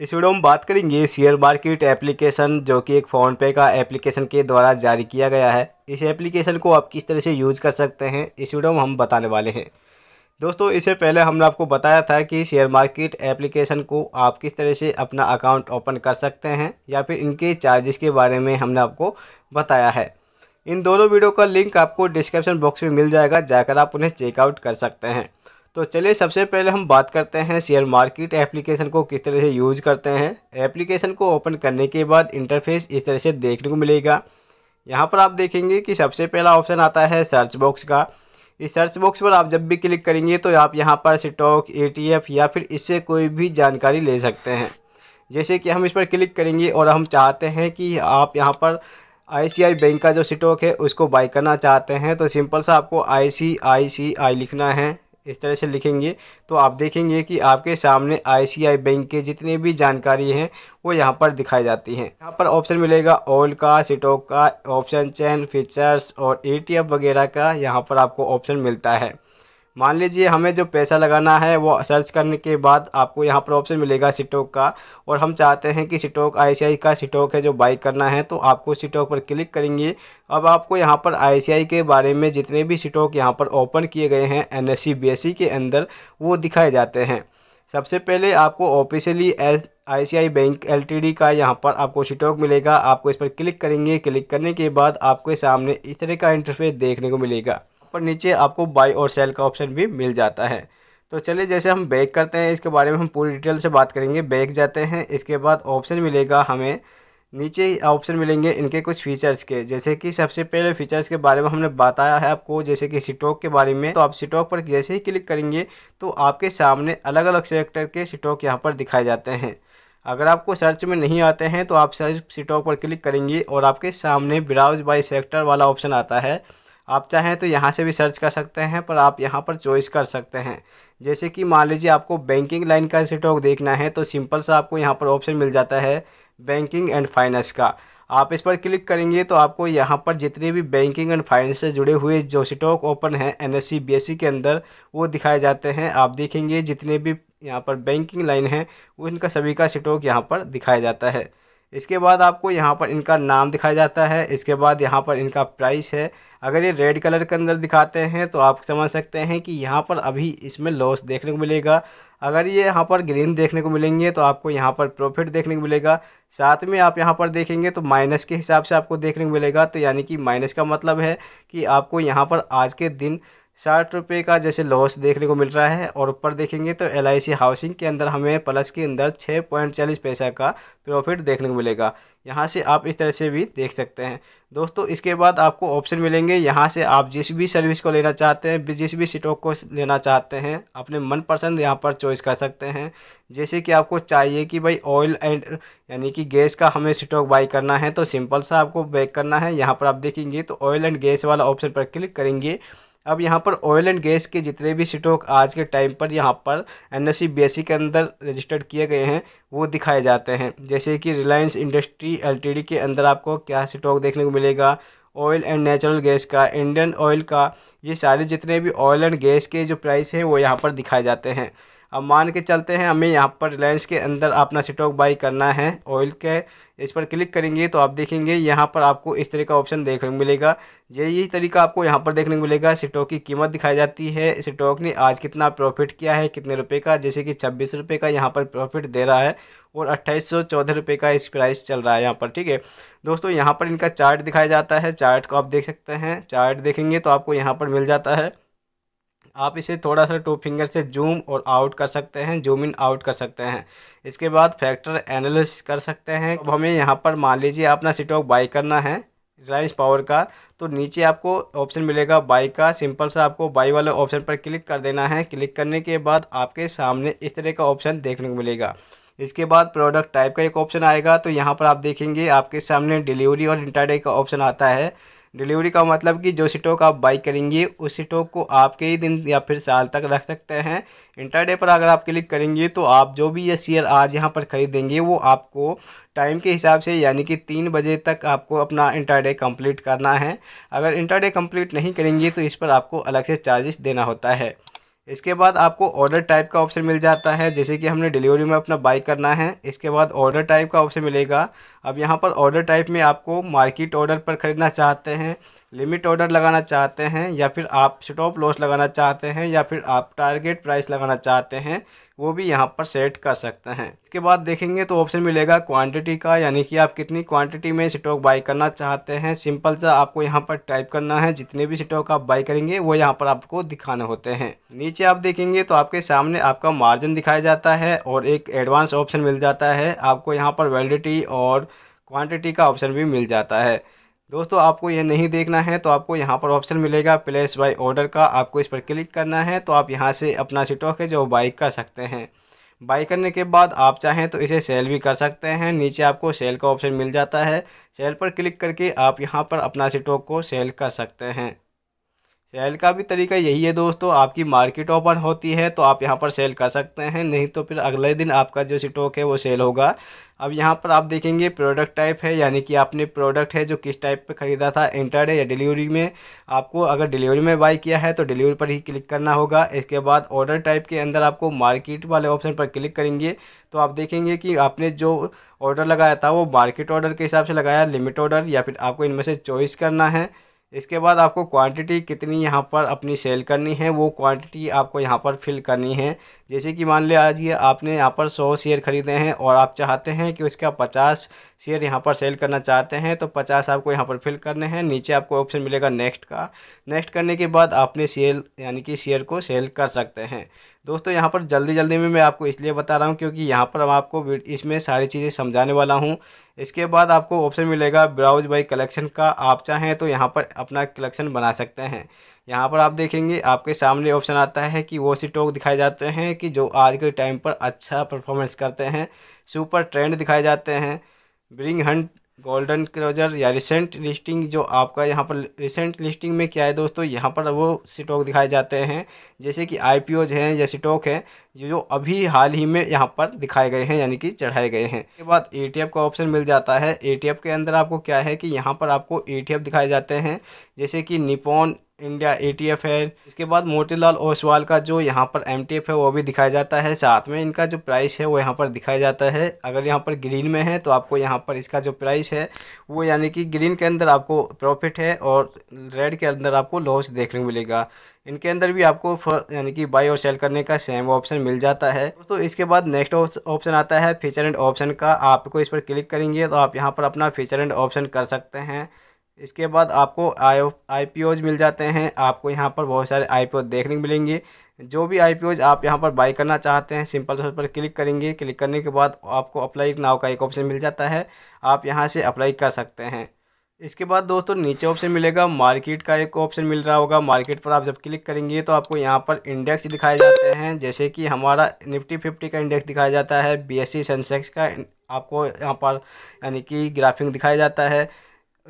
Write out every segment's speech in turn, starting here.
इस वीडियो में बात करेंगे शेयर मार्केट एप्लीकेशन जो कि एक फ़ोनपे का एप्लीकेशन के द्वारा जारी किया गया है इस एप्लीकेशन को आप किस तरह से यूज कर सकते हैं इस वीडियो में हम बताने वाले हैं दोस्तों इससे पहले हमने आपको बताया था कि शेयर मार्केट एप्लीकेशन को आप किस तरह से अपना अकाउंट ओपन कर सकते हैं या फिर इनके चार्जेस के बारे में हमने आपको बताया है इन दोनों वीडियो का लिंक आपको डिस्क्रिप्शन बॉक्स में मिल जाएगा जाकर आप उन्हें चेकआउट कर सकते हैं तो चलिए सबसे पहले हम बात करते हैं शेयर मार्केट एप्लीकेशन को किस तरह से यूज़ करते हैं एप्लीकेशन को ओपन करने के बाद इंटरफेस इस तरह से देखने को मिलेगा यहाँ पर आप देखेंगे कि सबसे पहला ऑप्शन आता है सर्च बॉक्स का इस सर्च बॉक्स पर आप जब भी क्लिक करेंगे तो आप यहाँ पर स्टॉक ए या फिर इससे कोई भी जानकारी ले सकते हैं जैसे कि हम इस पर क्लिक करेंगे और हम चाहते हैं कि आप यहाँ पर आई बैंक का जो स्टॉक है उसको बाई करना चाहते हैं तो सिंपल सा आपको आई लिखना है इस तरह से लिखेंगे तो आप देखेंगे कि आपके सामने आईसीआई बैंक के जितने भी जानकारी हैं वो यहाँ पर दिखाई जाती हैं यहाँ पर ऑप्शन मिलेगा ऑयल का स्टॉक का ऑप्शन चैन फीचर्स और एटीएफ वगैरह का यहाँ पर आपको ऑप्शन मिलता है मान लीजिए हमें जो पैसा लगाना है वो सर्च करने के बाद आपको यहाँ पर ऑप्शन मिलेगा स्टॉक का और हम चाहते हैं कि स्टॉक आईसीआई का स्टॉक है जो बाई करना है तो आपको स्टॉक पर क्लिक करेंगे अब आपको यहाँ पर आईसीआई के बारे में जितने भी स्टॉक यहाँ पर ओपन किए गए हैं एन एस e, e के अंदर वो दिखाए जाते हैं सबसे पहले आपको officially S I bank LTD का यहाँ पर आपको स्टॉक मिलेगा आपको इस पर क्लिक करेंगे क्लिक करने के बाद आपके सामने इस तरह का इंटरफेस देखने को मिलेगा पर नीचे आपको बाई और सेल का ऑप्शन भी मिल जाता है तो चलिए जैसे हम बैक करते हैं इसके बारे में हम पूरी डिटेल से बात करेंगे बैक जाते हैं इसके बाद ऑप्शन मिलेगा हमें नीचे ऑप्शन मिलेंगे इनके कुछ फीचर्स के जैसे कि सबसे पहले फीचर्स के बारे में हमने बताया है आपको जैसे कि स्टॉक के बारे में तो आप स्टॉक पर जैसे ही क्लिक करेंगे तो आपके सामने अलग अलग सेक्टर के स्टॉक यहाँ पर दिखाए जाते हैं अगर आपको सर्च में नहीं आते हैं तो आप सर्च स्टॉक पर क्लिक करेंगे और आपके सामने ब्राउज बाई सेक्टर वाला ऑप्शन आता है आप चाहें तो यहाँ से भी सर्च कर सकते हैं पर आप यहाँ पर चॉइस कर सकते हैं जैसे कि मान लीजिए आपको बैंकिंग लाइन का स्टॉक देखना है तो सिंपल सा आपको यहाँ पर ऑप्शन मिल जाता है बैंकिंग एंड फाइनेंस का आप इस पर क्लिक करेंगे तो आपको यहाँ पर जितने भी बैंकिंग एंड फाइनेंस से जुड़े हुए जो स्टॉक ओपन हैं एस सी e, e के अंदर वो दिखाए जाते हैं आप देखेंगे जितने भी यहाँ पर बैंकिंग लाइन है उनका सभी का स्टॉक यहाँ पर दिखाया जाता है इसके बाद आपको यहाँ पर इनका नाम दिखाया जाता है इसके बाद यहाँ पर इनका प्राइस है अगर ये रेड कलर के अंदर दिखाते हैं तो आप समझ सकते हैं कि यहाँ पर अभी इसमें लॉस देखने को मिलेगा अगर ये यहाँ पर ग्रीन देखने को मिलेंगे तो आपको यहाँ पर प्रॉफिट देखने को मिलेगा साथ में आप यहाँ पर देखेंगे तो माइनस के हिसाब से आपको देखने को मिलेगा तो यानी कि माइनस का मतलब है कि आपको यहाँ पर आज के दिन साठ रुपये का जैसे लॉस देखने को मिल रहा है और ऊपर देखेंगे तो एल हाउसिंग के अंदर हमें प्लस के अंदर छः पॉइंट चालीस पैसा का प्रॉफिट देखने को मिलेगा यहाँ से आप इस तरह से भी देख सकते हैं दोस्तों इसके बाद आपको ऑप्शन मिलेंगे यहाँ से आप जिस भी सर्विस को लेना चाहते हैं जिस भी स्टॉक को लेना चाहते हैं अपने मनपसंद यहाँ पर चॉइस कर सकते हैं जैसे कि आपको चाहिए कि भाई ऑयल एंड यानी कि गैस का हमें स्टॉक बाई करना है तो सिंपल सा आपको बैक करना है यहाँ पर आप देखेंगे तो ऑयल एंड गैस वाला ऑप्शन पर क्लिक करेंगे अब यहाँ पर ऑयल एंड गैस के जितने भी स्टॉक आज के टाइम पर यहाँ पर एन एस e e के अंदर रजिस्टर्ड किए गए हैं वो दिखाए जाते हैं जैसे कि रिलायंस इंडस्ट्री एल के अंदर आपको क्या स्टॉक देखने को मिलेगा ऑयल एंड नेचुरल गैस का इंडियन ऑयल का ये सारे जितने भी ऑयल एंड गैस के जो प्राइस हैं वो यहाँ पर दिखाए जाते हैं अब मान के चलते हैं हमें यहाँ पर रिलायंस के अंदर अपना स्टॉक बाई करना है ऑयल के इस पर क्लिक करेंगे तो आप देखेंगे यहाँ पर आपको इस तरह का ऑप्शन देखने को मिलेगा ये यही तरीका आपको यहाँ पर देखने को मिलेगा स्टॉक की कीमत दिखाई जाती है स्टॉक ने आज कितना प्रॉफिट किया है कितने रुपए का जैसे कि छब्बीस रुपये का यहाँ पर प्रॉफिट दे रहा है और अट्ठाईस सौ चौदह रुपये का इस प्राइस चल रहा है यहाँ पर ठीक है दोस्तों यहाँ पर इनका चार्ट दिखाया जाता है चार्ट को आप देख सकते हैं चार्ट देखेंगे तो आपको यहाँ पर मिल जाता है आप इसे थोड़ा सा टू फिंगर से जूम और आउट कर सकते हैं जूम इन आउट कर सकते हैं इसके बाद फैक्टर एनालिसिस कर सकते हैं अब हमें यहाँ पर मान लीजिए अपना स्टॉक बाई करना है रिलायंस पावर का तो नीचे आपको ऑप्शन मिलेगा बाई का सिंपल सा आपको बाई वाले ऑप्शन पर क्लिक कर देना है क्लिक करने के बाद आपके सामने इस तरह का ऑप्शन देखने को मिलेगा इसके बाद प्रोडक्ट टाइप का एक ऑप्शन आएगा तो यहाँ पर आप देखेंगे आपके सामने डिलीवरी और इंटरडे का ऑप्शन आता है डिलीवरी का मतलब कि जो स्टॉक आप बाई करेंगे उस स्टॉक को आपके ही दिन या फिर साल तक रख सकते हैं इंटरडे पर अगर आप क्लिक करेंगे तो आप जो भी ये शेयर आज यहाँ पर खरीदेंगे वो आपको टाइम के हिसाब से यानी कि तीन बजे तक आपको अपना इंटरडे कंप्लीट करना है अगर इंटरडे कंप्लीट नहीं करेंगे तो इस पर आपको अलग से चार्जेस देना होता है इसके बाद आपको ऑर्डर टाइप का ऑप्शन मिल जाता है जैसे कि हमने डिलीवरी में अपना बाई करना है इसके बाद ऑर्डर टाइप का ऑप्शन मिलेगा अब यहाँ पर ऑर्डर टाइप में आपको मार्केट ऑर्डर पर ख़रीदना चाहते हैं लिमिट ऑर्डर लगाना चाहते हैं या फिर आप स्टॉप लॉस लगाना चाहते हैं या फिर आप टारगेट प्राइस लगाना चाहते हैं वो भी यहाँ पर सेट कर सकते हैं इसके बाद देखेंगे तो ऑप्शन मिलेगा क्वांटिटी का यानी कि आप कितनी क्वांटिटी में स्टॉक बाई करना चाहते हैं सिंपल सा आपको यहाँ पर टाइप करना है जितने भी स्टॉक आप बाई करेंगे वो यहाँ पर आपको दिखाने होते हैं नीचे आप देखेंगे तो आपके सामने आपका मार्जिन दिखाया जाता है और एक एडवांस ऑप्शन मिल जाता है आपको यहाँ पर वेलिडिटी और क्वान्टिटी का ऑप्शन भी मिल जाता है दोस्तों आपको ये नहीं देखना है तो आपको यहाँ पर ऑप्शन मिलेगा प्लेस बाय ऑर्डर का आपको इस पर क्लिक करना है तो आप यहाँ से अपना स्टॉक है जो बाई कर सकते हैं बाई करने के बाद आप चाहें तो इसे सेल भी कर सकते हैं नीचे आपको सेल का ऑप्शन मिल जाता है सेल पर क्लिक करके आप यहाँ पर अपना स्टॉक को सेल कर सकते हैं सेल का भी तरीका यही है दोस्तों आपकी मार्केट ओपन होती है तो आप यहाँ पर सेल कर सकते हैं नहीं तो फिर अगले दिन आपका जो स्टॉक है वो सेल होगा अब यहाँ पर आप देखेंगे प्रोडक्ट टाइप है यानी कि आपने प्रोडक्ट है जो किस टाइप पे ख़रीदा था इंटर है या डिलीवरी में आपको अगर डिलीवरी में बाई किया है तो डिलीवरी पर ही क्लिक करना होगा इसके बाद ऑर्डर टाइप के अंदर आपको मार्केट वाले ऑप्शन पर क्लिक करेंगे तो आप देखेंगे कि आपने जो ऑर्डर लगाया था वो मार्केट ऑर्डर के हिसाब से लगाया लिमिट ऑर्डर या फिर आपको इनमें से चॉइस करना है इसके बाद आपको क्वांटिटी कितनी यहाँ पर अपनी सेल करनी है वो क्वांटिटी आपको यहाँ पर फिल करनी है जैसे कि मान लिया आज ये आपने यहाँ पर सौ शेयर ख़रीदे हैं और आप चाहते हैं कि उसका पचास शेयर यहाँ पर सेल करना चाहते हैं तो पचास आपको यहाँ पर फिल करने हैं नीचे आपको ऑप्शन मिलेगा नेक्स्ट का नेक्स्ट करने के बाद आपने सेल यानी कि शेयर को सेल कर सकते हैं दोस्तों यहाँ पर जल्दी जल्दी में मैं आपको इसलिए बता रहा हूँ क्योंकि यहाँ पर हम आपको इसमें सारी चीज़ें समझाने वाला हूँ इसके बाद आपको ऑप्शन मिलेगा ब्राउज बाई कलेक्शन का आप चाहें तो यहाँ पर अपना कलेक्शन बना सकते हैं यहाँ पर आप देखेंगे आपके सामने ऑप्शन आता है कि वो स्टॉक दिखाए जाते हैं कि जो आज के टाइम पर अच्छा परफॉर्मेंस करते हैं सुपर ट्रेंड दिखाए जाते हैं ब्रिंग हंट गोल्डन क्लोजर या रिसेंट लिस्टिंग जो आपका यहाँ पर रिसेंट लिस्टिंग में क्या है दोस्तों यहाँ पर वो स्टॉक दिखाए जाते हैं जैसे कि आई हैं या स्टॉक हैं जो अभी हाल ही में यहाँ पर दिखाए गए हैं यानी कि चढ़ाए गए हैं इसके बाद ए का ऑप्शन मिल जाता है ए के अंदर आपको क्या है कि यहाँ पर आपको ए दिखाए जाते हैं जैसे कि निपोन इंडिया एटीएफ है इसके बाद मोतीलाल ओसवाल का जो यहाँ पर एमटीएफ है वो भी दिखाया जाता है साथ में इनका जो प्राइस है वो यहाँ पर दिखाया जाता है अगर यहाँ पर ग्रीन में है तो आपको यहाँ पर इसका जो प्राइस है वो यानी कि ग्रीन के अंदर आपको प्रॉफिट है और रेड के अंदर आपको लॉस देखने को मिलेगा इनके अंदर भी आपको यानी कि बाई और सेल करने का सेम ऑप्शन मिल जाता है तो इसके बाद नेक्स्ट ऑप्शन आता है फीचर एंड ऑप्शन का आपको इस पर क्लिक करेंगे तो आप यहाँ पर अपना फीचर एंड ऑप्शन कर सकते हैं इसके बाद आपको आई आई मिल जाते हैं आपको यहाँ पर बहुत सारे आई देखने को मिलेंगे जो भी आई आप यहाँ पर बाई करना चाहते हैं सिंपल तौर पर क्लिक करेंगे क्लिक करने के बाद आपको अप्लाई नाव का एक ऑप्शन मिल जाता है आप यहाँ से अप्लाई कर सकते हैं इसके बाद दोस्तों नीचे ऑप्शन मिलेगा मार्केट का एक ऑप्शन मिल रहा होगा मार्केट पर आप जब क्लिक करेंगे तो आपको यहाँ पर इंडेक्स दिखाए जाते हैं जैसे कि हमारा निफ्टी फिफ्टी का इंडेक्स दिखाया जाता है बीएससी सेंसेक्स का आपको यहाँ पर यानी कि ग्राफिंग दिखाया जाता है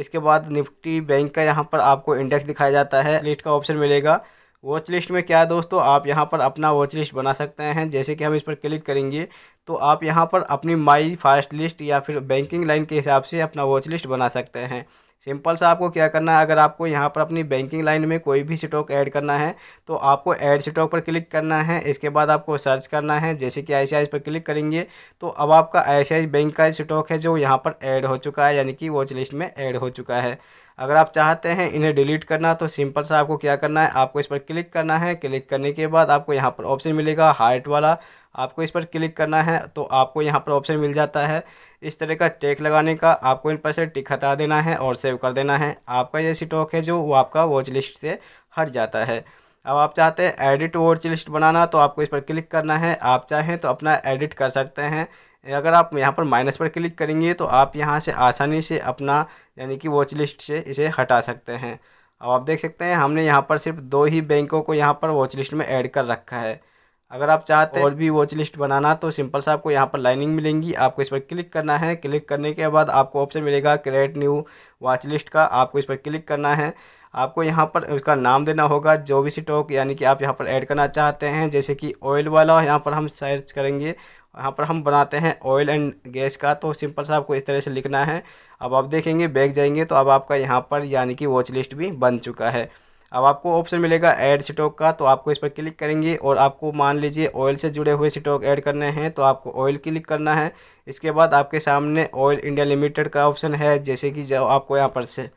इसके बाद निफ्टी बैंक का यहाँ पर आपको इंडेक्स दिखाया जाता है लिस्ट का ऑप्शन मिलेगा वॉच लिस्ट में क्या है दोस्तों आप यहाँ पर अपना वॉच लिस्ट बना सकते हैं जैसे कि हम इस पर क्लिक करेंगे तो आप यहाँ पर अपनी माई फास्ट लिस्ट या फिर बैंकिंग लाइन के हिसाब से अपना वॉच लिस्ट बना सकते हैं सिंपल सा आपको क्या करना है अगर आपको यहाँ पर अपनी बैंकिंग लाइन में कोई भी स्टॉक ऐड करना है तो आपको ऐड स्टॉक पर क्लिक करना है इसके बाद आपको सर्च करना है जैसे कि आई पर क्लिक करेंगे तो अब आपका आई बैंक का स्टॉक है जो यहाँ पर ऐड हो चुका है यानी कि वॉच लिस्ट में ऐड हो चुका है अगर आप चाहते हैं इन्हें डिलीट करना तो सिंपल सा आपको क्या करना है आपको इस पर क्लिक करना है क्लिक करने के बाद आपको यहाँ पर ऑप्शन मिलेगा हार्ट वाला आपको इस पर क्लिक करना है तो आपको यहाँ पर ऑप्शन मिल जाता है इस तरह का टेक लगाने का आपको इन पर से टिक हटा देना है और सेव कर देना है आपका ये स्टॉक है जो वो आपका वॉच लिस्ट से हट जाता है अब आप चाहते हैं एडिट वॉच लिस्ट बनाना तो आपको इस पर क्लिक करना है आप चाहें तो अपना एडिट कर सकते हैं अगर आप यहाँ पर माइनस पर क्लिक करेंगे तो आप यहाँ से आसानी से अपना यानी कि वॉच लिस्ट से इसे हटा सकते हैं अब आप देख सकते हैं हमने यहाँ पर सिर्फ दो ही बैंकों को यहाँ पर वॉच लिस्ट में ऐड कर रखा है अगर आप चाहते हैं और भी वॉच लिस्ट बनाना तो सिंपल सा आपको यहाँ पर लाइनिंग मिलेंगी आपको इस पर क्लिक करना है क्लिक करने के बाद आपको ऑप्शन मिलेगा क्रिएट न्यू वॉच लिस्ट का आपको इस पर क्लिक करना है आपको यहाँ पर उसका नाम देना होगा जो भी स्टॉक यानी कि आप यहाँ पर ऐड करना चाहते हैं जैसे कि ऑयल वाला यहाँ पर हम सर्च करेंगे यहाँ पर हम बनाते हैं ऑयल एंड गैस का तो सिंपल सा आपको इस तरह से लिखना है अब आप देखेंगे बैग जाएंगे तो अब आपका यहाँ पर यानी कि वॉच लिस्ट भी बन चुका है अब आपको ऑप्शन मिलेगा ऐड स्टॉक का तो आपको इस पर क्लिक करेंगे और आपको मान लीजिए ऑयल से जुड़े हुए स्टॉक ऐड करने हैं तो आपको ऑयल क्लिक करना है इसके बाद आपके सामने ऑयल इंडिया लिमिटेड का ऑप्शन है जैसे कि जो आपको यहाँ पर से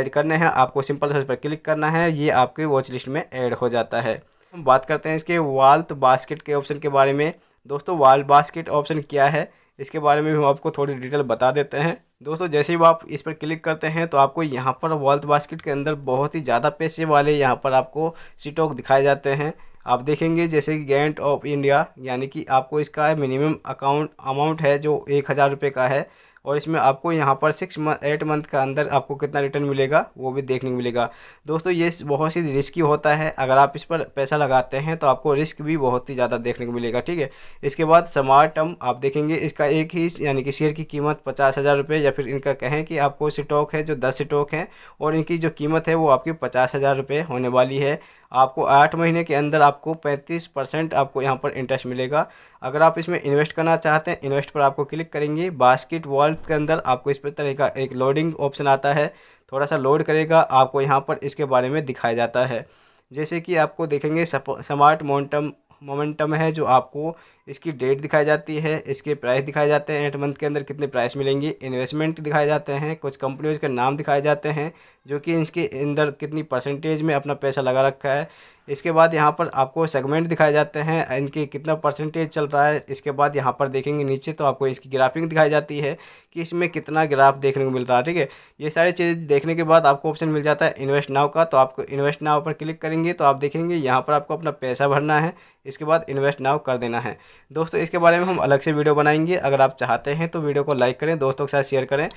ऐड करने हैं आपको सिंपल इस पर क्लिक करना है ये आपके वॉच लिस्ट में ऐड हो जाता है हम बात करते हैं इसके वाल्ट बास्केट के ऑप्शन के बारे में दोस्तों वाल्ट बास्केट ऑप्शन क्या है इसके बारे में हम आपको थोड़ी डिटेल बता देते हैं दोस्तों जैसे ही आप इस पर क्लिक करते हैं तो आपको यहाँ पर वॉल्थ बास्केट के अंदर बहुत ही ज़्यादा पैसे वाले यहाँ पर आपको स्टॉक दिखाए जाते हैं आप देखेंगे जैसे कि गैंट ऑफ इंडिया यानी कि आपको इसका मिनिमम अकाउंट अमाउंट है जो एक हज़ार रुपये का है और इसमें आपको यहाँ पर सिक्स एट मंथ का अंदर आपको कितना रिटर्न मिलेगा वो भी देखने को मिलेगा दोस्तों ये बहुत ही रिस्की होता है अगर आप इस पर पैसा लगाते हैं तो आपको रिस्क भी बहुत ही ज़्यादा देखने को मिलेगा ठीक है इसके बाद स्मार्ट टर्म आप देखेंगे इसका एक ही यानी कि शेयर की कीमत पचास हज़ार रुपये या फिर इनका कहें कि आपको स्टॉक है जो दस स्टॉक हैं और इनकी जो कीमत है वो आपकी पचास हज़ार रुपये होने वाली है आपको आठ महीने के अंदर आपको पैंतीस परसेंट आपको यहाँ पर इंटरेस्ट मिलेगा अगर आप इसमें इन्वेस्ट करना चाहते हैं इन्वेस्ट पर आपको क्लिक करेंगे बास्केट वॉल के अंदर आपको इस तरह का एक लोडिंग ऑप्शन आता है थोड़ा सा लोड करेगा आपको यहाँ पर इसके बारे में दिखाया जाता है जैसे कि आपको देखेंगे स्मार्ट मोन्टम मोमेंटम है जो आपको इसकी डेट दिखाई जाती है इसके प्राइस दिखाए जाते हैं एट मंथ के अंदर कितने प्राइस मिलेंगे इन्वेस्टमेंट दिखाए जाते हैं कुछ कंपनियों के नाम दिखाए जाते हैं जो कि इसके अंदर कितनी परसेंटेज में अपना पैसा लगा रखा है इसके बाद यहाँ पर आपको सेगमेंट दिखाए जाते हैं इनके कितना परसेंटेज चल रहा है इसके बाद यहाँ पर देखेंगे नीचे तो आपको इसकी ग्राफिंग दिखाई जाती है कि इसमें कितना ग्राफ देखने को मिल रहा है ठीक है ये सारी चीज़ें देखने के बाद आपको ऑप्शन मिल जाता है इन्वेस्ट नाव का तो आपको इन्वेस्ट नाव पर क्लिक करेंगे तो आप देखेंगे यहाँ पर आपको अपना पैसा भरना है इसके बाद इन्वेस्ट नाव कर देना है दोस्तों इसके बारे में हम अलग से वीडियो बनाएंगे अगर आप चाहते हैं तो वीडियो को लाइक करें दोस्तों के साथ शेयर करें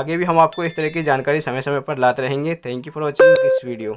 आगे भी हम आपको इस तरह की जानकारी समय समय पर लाते रहेंगे thank you for watching this video